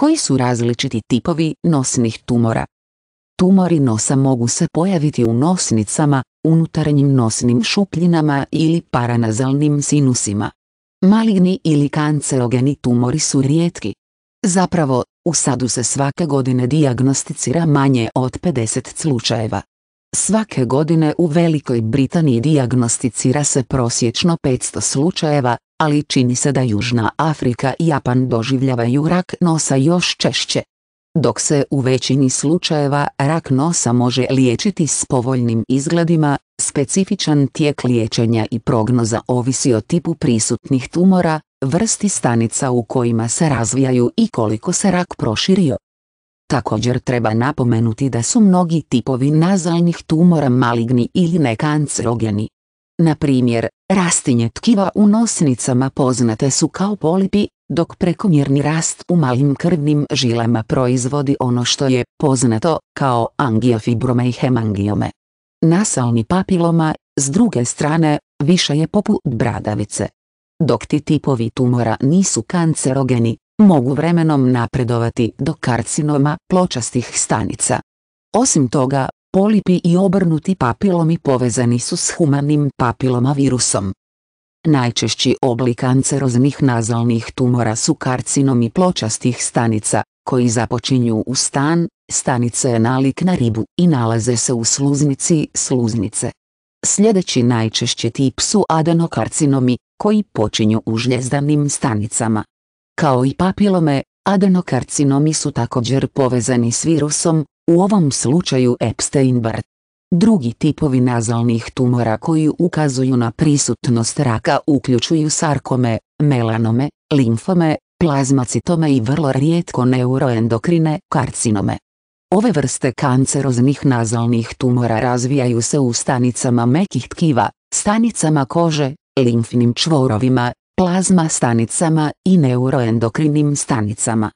Koji su različiti tipovi nosnih tumora? Tumori nosa mogu se pojaviti u nosnicama, unutarnjim nosnim šupljinama ili paranazalnim sinusima. Maligni ili kancerogeni tumori su rijetki. Zapravo, u sadu se svake godine dijagnosticira manje od 50 slučajeva. Svake godine u Velikoj Britaniji dijagnosticira se prosječno 500 slučajeva, ali čini se da Južna Afrika i Japan doživljavaju rak nosa još češće. Dok se u većini slučajeva rak nosa može liječiti s povoljnim izgledima, specifičan tijek liječenja i prognoza ovisi o tipu prisutnih tumora, vrsti stanica u kojima se razvijaju i koliko se rak proširio. Također treba napomenuti da su mnogi tipovi nazalnih tumora maligni ili nekancerogeni. Na primjer, Rastinje tkiva u nosnicama poznate su kao polipi, dok prekomjerni rast u malim krvnim žilama proizvodi ono što je poznato kao angiofibrome i hemangiome. Nasalni papiloma, s druge strane, više je poput bradavice. Dok ti tipovi tumora nisu kancerogeni, mogu vremenom napredovati do karcinoma pločastih stanica. Osim toga, Polipi i obrnuti papilomi povezani su s humanim papiloma virusom. Najčešći oblik kanceroznih nazalnih tumora su karcinomi pločastih stanica, koji započinju u stan, stanice je nalik na ribu i nalaze se u sluznici sluznice. Sljedeći najčešći tip su adenokarcinomi, koji počinju u žljezdanim stanicama. Kao i papilome, adenokarcinomi su također povezani s virusom, u ovom slučaju Epstein-Barr. Drugi tipovi nazalnih tumora koji ukazuju na prisutnost raka uključuju sarkome, melanome, limfome, plazmacitome i vrlo rijetko neuroendokrine karcinome. Ove vrste kanceroznih nazalnih tumora razvijaju se u stanicama mekih tkiva, stanicama kože, limfnim čvorovima, plazma stanicama i neuroendokrinim stanicama.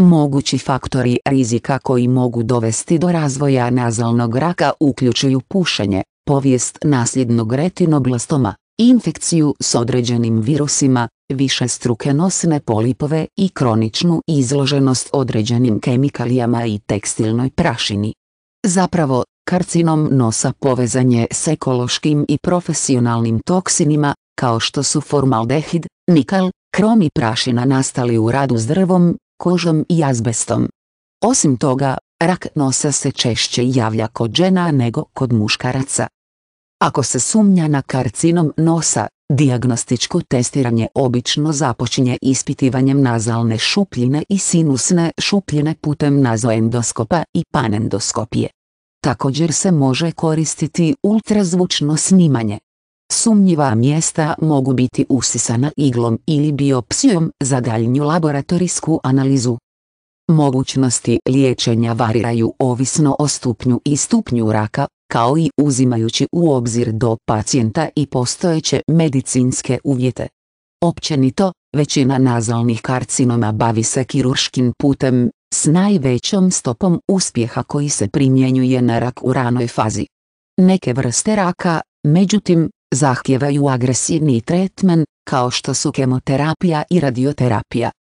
Mogući faktori rizika koji mogu dovesti do razvoja nazalnog raka uključuju pušenje, povijest nasljednog retinoblastoma, infekciju s određenim virusima, više struke nosne polipove i kroničnu izloženost određenim kemikalijama i tekstilnoj prašini. Zapravo, karcinom nosa povezan je s ekološkim i profesionalnim toksinima, kao što su formaldehid, nikal, krom i prašina nastali u radu s drvom, kožom i azbestom. Osim toga, rak nosa se češće javlja kod žena nego kod muškaraca. Ako se sumnja na karcinom nosa, dijagnostičko testiranje obično započinje ispitivanjem nazalne šupljine i sinusne šupljine putem nazoendoskopa i panendoskopije. Također se može koristiti ultrazvučno snimanje, Sumnjiva mjesta mogu biti usisana iglom ili biopsijom za daljnju laboratorijsku analizu. Mogućnosti liječenja variraju ovisno o stupnju i stupnju raka, kao i uzimajući u obzir do pacijenta i postojeće medicinske uvjete. Općenito, većina nazalnih karcinoma bavi se kirurškim putem, s najvećom stopom uspjeha koji se primjenjuje na rak u ranoj fazi. Neke vrste raka, međutim, zahtijevaju agresivni tretman, kao što su kemoterapija i radioterapija.